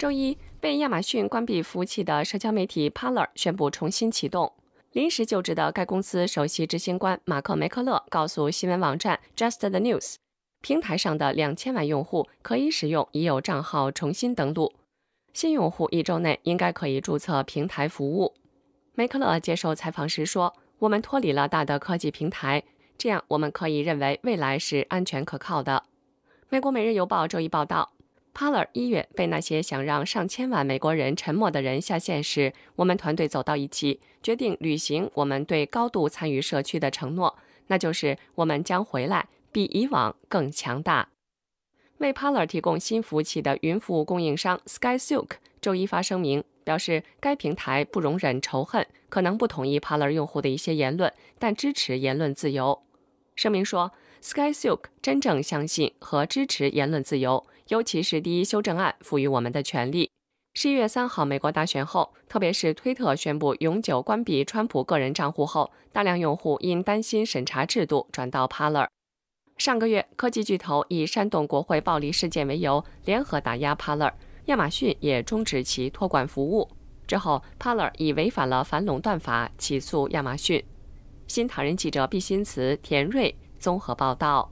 周一，被亚马逊关闭服务器的社交媒体 Paler 宣布重新启动。临时就职的该公司首席执行官马克·梅克勒告诉新闻网站 Just the News，平台上的两千万用户可以使用已有账号重新登录。新用户一周内应该可以注册平台服务。梅克勒接受采访时说：“我们脱离了大的科技平台，这样我们可以认为未来是安全可靠的。”美国《每日邮报》周一报道。Paler 一月被那些想让上千万美国人沉默的人下线时，我们团队走到一起，决定履行我们对高度参与社区的承诺，那就是我们将回来，比以往更强大。为 Paler 提供新服务器的云服务供应商 SkySuk 周一发声明，表示该平台不容忍仇恨，可能不同意 Paler 用户的一些言论，但支持言论自由。声明说。Sky Silk 真正相信和支持言论自由，尤其是第一修正案赋予我们的权利。十一月三号美国大选后，特别是推特宣布永久关闭川普个人账户后，大量用户因担心审查制度转到 Paler。上个月，科技巨头以煽动国会暴力事件为由联合打压 Paler，亚马逊也终止其托管服务。之后，Paler 以违反了反垄断法起诉亚马逊。新唐人记者毕新慈、田瑞综合报道。